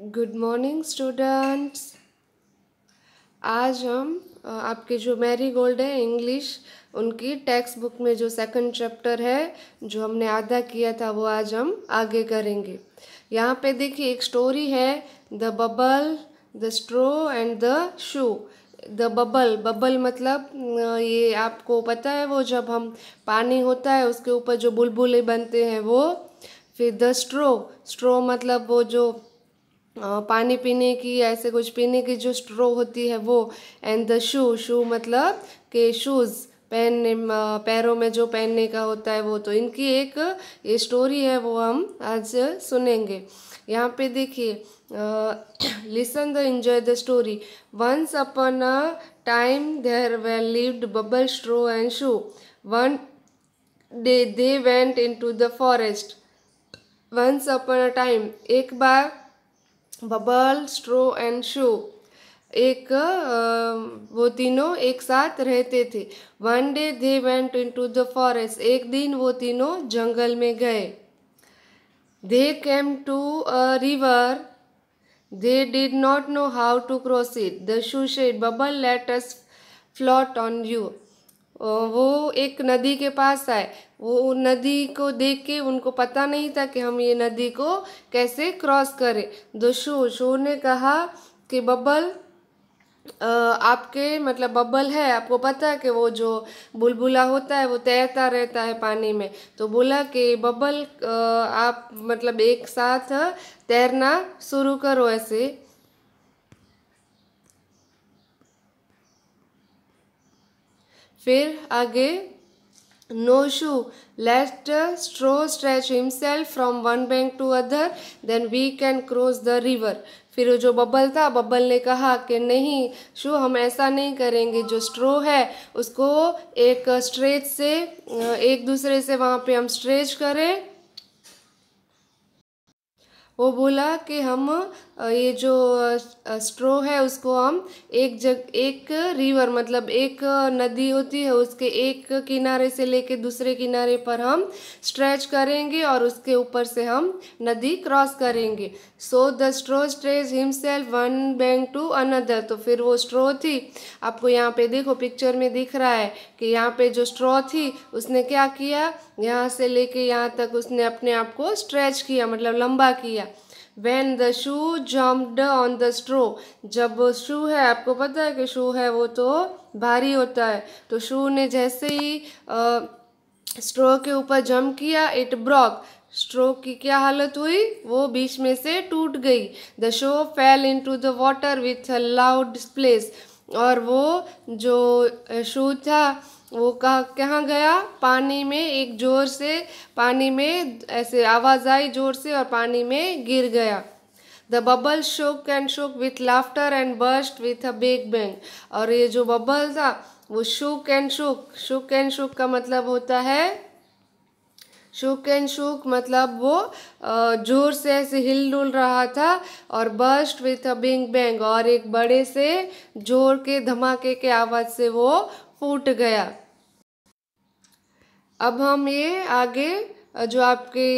Good morning students आज हम आपके जो मैरी गोल्ड है इंग्लिश उनकी टेक्स्ट बुक में जो सेकंड चैप्टर है जो हमने आधा किया था वो आज हम आगे करेंगे यहाँ पे देखिए एक स्टोरी है the bubble the straw and the shoe the bubble bubble मतलब ये आपको पता है वो जब हम पानी होता है उसके ऊपर जो बुलबुलें बनते हैं वो फिर द स्ट्रो स्ट्रो मतलब वो जो पानी पीने की ऐसे कुछ पीने की जो स्ट्रो होती है वो एंड द शू शू मतलब के शूज़ पहनने पैरों में जो पहनने का होता है वो तो इनकी एक ये स्टोरी है वो हम आज सुनेंगे यहाँ पे देखिए listen the enjoy the story once upon a time there well lived bubble straw and shoe one day they went into the forest once upon a time एक बार बबल स्ट्रो एंड शो एक वो तीनों एक साथ रहते थे one day they went into the forest एक दिन वो तीनों जंगल में गए they came to a river they did not know how to cross it the shoe said bubble us float on you वो एक नदी के पास आए वो नदी को देख के उनको पता नहीं था कि हम ये नदी को कैसे क्रॉस करें दो तो शो शो ने कहा कि बबल आपके मतलब बबल है आपको पता है कि वो जो बुलबुला होता है वो तैरता रहता है पानी में तो बोला कि बबल आप मतलब एक साथ तैरना शुरू करो ऐसे फिर आगे no shoe let straw stretch himself from one bank to other then we can cross the river फिर जो बबल था बबल ने कहा कि नहीं शू हम ऐसा नहीं करेंगे जो स्ट्रो है उसको एक स्ट्रेच से एक दूसरे से वहाँ पे हम स्ट्रेच करें वो बोला कि हम ये जो स्ट्रो है उसको हम एक जग एक रिवर मतलब एक नदी होती है उसके एक किनारे से लेके दूसरे किनारे पर हम स्ट्रेच करेंगे और उसके ऊपर से हम नदी क्रॉस करेंगे so the straw stretch himself one bank to another तो फिर वो स्ट्रो थी आपको यहाँ पे देखो पिक्चर में दिख रहा है कि यहाँ पे जो स्ट्रो थी उसने क्या किया यहाँ से लेके यहाँ तक उसने अपने आप को स्ट्रेच किया मतलब लंबा किया when the shoe jumped on the straw जब शू है आपको पता है कि शू है वो तो भारी होता है तो शू ने जैसे ही आ, स्ट्रो के ऊपर जम्प किया इट ब्रॉक स्ट्रोक की क्या हालत हुई वो बीच में से टूट गई the shoe fell into the water with a loud displace और वो जो शो था वो कहाँ कहाँ गया पानी में एक जोर से पानी में ऐसे आवाज़ आई जोर से और पानी में गिर गया the bubble shook and shook with laughter and burst with a big bang और ये जो बबल था वो शोक एंड शोक शोक एंड शोक का मतलब होता है शुक एंड शुक मतलब वो जोर से ऐसे हिल डुल रहा था और burst with a big bang और एक बड़े से जोर के धमाके के आवाज़ से वो फूट गया अब हम ये आगे जो आपके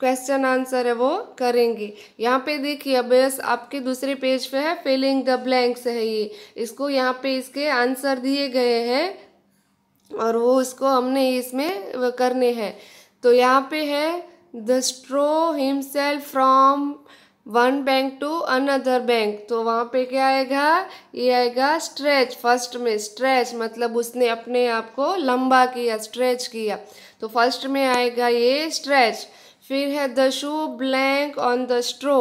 क्वेश्चन आंसर है वो करेंगे यहाँ पे देखिए अब बस आपके दूसरे पेज पे है फिलिंग द ब्लैंक्स है ये इसको यहाँ पे इसके आंसर दिए गए हैं और वो उसको हमने इसमें करने हैं तो यहाँ पे है the straw himself from one bank to another bank तो वहाँ पे क्या आएगा ये आएगा स्ट्रेच फर्स्ट में स्ट्रेच मतलब उसने अपने आप को लंबा किया स्ट्रेच किया तो फर्स्ट में आएगा ये स्ट्रेच फिर है the shoe blank on the straw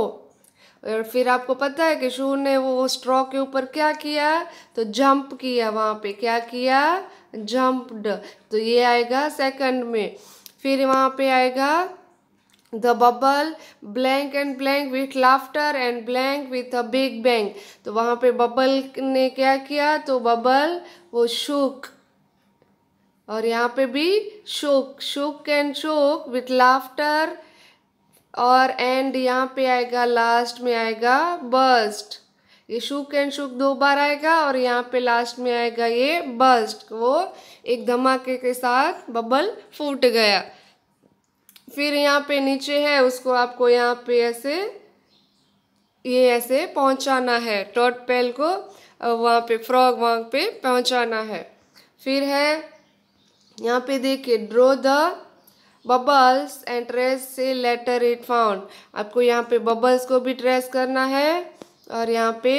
और फिर आपको पता है कि शू ने वो स्ट्रॉ के ऊपर क्या किया तो जंप किया वहाँ पे क्या किया जम्पड तो ये आएगा सेकंड में फिर वहाँ पे आएगा the bubble blank and blank with laughter and blank with a big bang तो वहाँ पे बबल ने क्या किया तो बबल वो शुक और यहाँ पे भी shook shook and shook with laughter और एंड यहाँ पे आएगा लास्ट में आएगा बस्ट ये शुक एंड शुक दो बार आएगा और यहाँ पे लास्ट में आएगा ये बस्ट वो एक धमाके के साथ बबल फूट गया फिर यहाँ पे नीचे है उसको आपको यहाँ पे ऐसे ये ऐसे पहुँचाना है टॉट पेल को वहाँ पे फ्रॉग वहाँ पे पहुँचाना है फिर है यहाँ पे देखिए draw the bubbles and trace से लेटर इट फाउंड आपको यहाँ पे बबल्स को भी ट्रेस करना है और यहाँ पे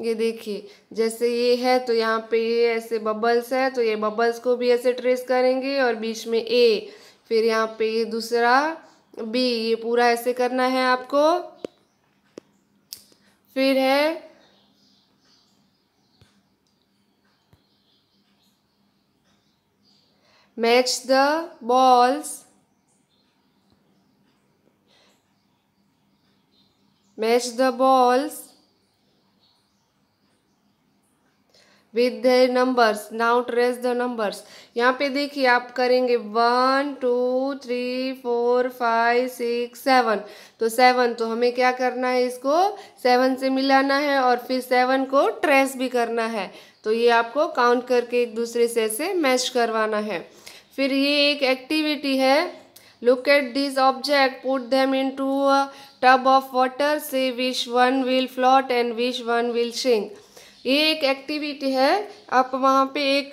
ये देखिए जैसे ये है तो यहाँ पे ये ऐसे बबल्स है तो ये बबल्स को भी ऐसे ट्रेस करेंगे और बीच में ए फिर यहाँ पे ये दूसरा बी ये पूरा ऐसे करना है आपको फिर है match the balls match the balls with the numbers now trace the numbers यहाँ पे देखिए आप करेंगे one two three four five six seven तो सेवन तो हमें क्या करना है इसको सेवन से मिलाना है और फिर सेवन को ट्रेस भी करना है तो ये आपको काउंट करके एक दूसरे से ऐसे मैच करवाना है फिर ये एक एक्टिविटी है look at this object put them into tub of water see which one will float and which one will sink ये एक एक्टिविटी है आप वहाँ पे एक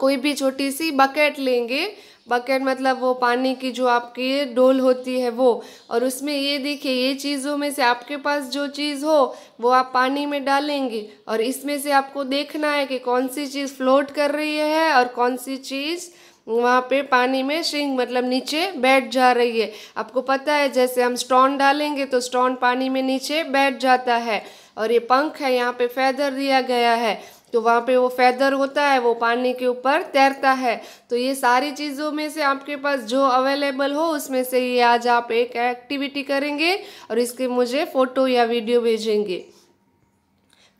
कोई भी छोटी सी बकेट लेंगे बकेट मतलब वो पानी की जो आपकी डोल होती है वो और उसमें ये देखिए ये चीज़ों में से आपके पास जो चीज़ हो वो आप पानी में डालेंगे और इसमें से आपको देखना है कि कौन सी चीज़ फ्लोट कर रही है और कौन सी चीज़ वहाँ पे पानी में श्रिंग मतलब नीचे बैठ जा रही है आपको पता है जैसे हम स्टोन डालेंगे तो स्टोन पानी में नीचे बैठ जाता है और ये पंख है यहाँ पे फैदर दिया गया है तो वहाँ पे वो फैदर होता है वो पानी के ऊपर तैरता है तो ये सारी चीज़ों में से आपके पास जो अवेलेबल हो उसमें से ये आज आप एक एक्टिविटी करेंगे और इसके मुझे फ़ोटो या वीडियो भेजेंगे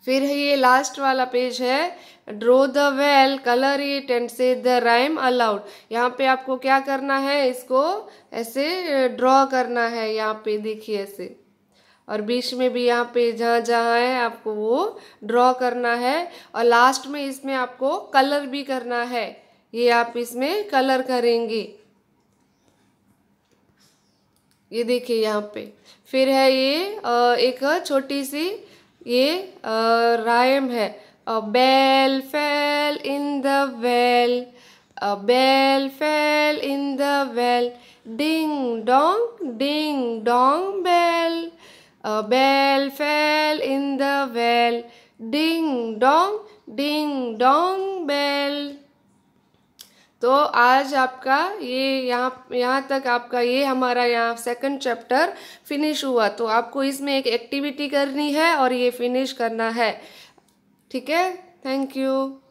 फिर ये लास्ट वाला पेज है draw the well colour it and say the rhyme aloud यहाँ पे आपको क्या करना है इसको ऐसे ड्रॉ करना है यहाँ पे देखिए ऐसे और बीच में भी यहाँ पे जहाँ जहाँ है आपको वो ड्रॉ करना है और लास्ट में इसमें आपको कलर भी करना है ये आप इसमें कलर करेंगे ये देखिए यहाँ पे फिर है ये एक छोटी सी ये रायम है bell fell in the well bell fell in the well ding dong ding dong bell A bell fell in the well. Ding dong, ding dong bell. तो आज आपका ये यहाँ यहाँ तक आपका ये हमारा यहाँ सेकंड चैप्टर फिनिश हुआ तो आपको इसमें एक एक्टिविटी करनी है और ये फिनिश करना है ठीक है थैंक यू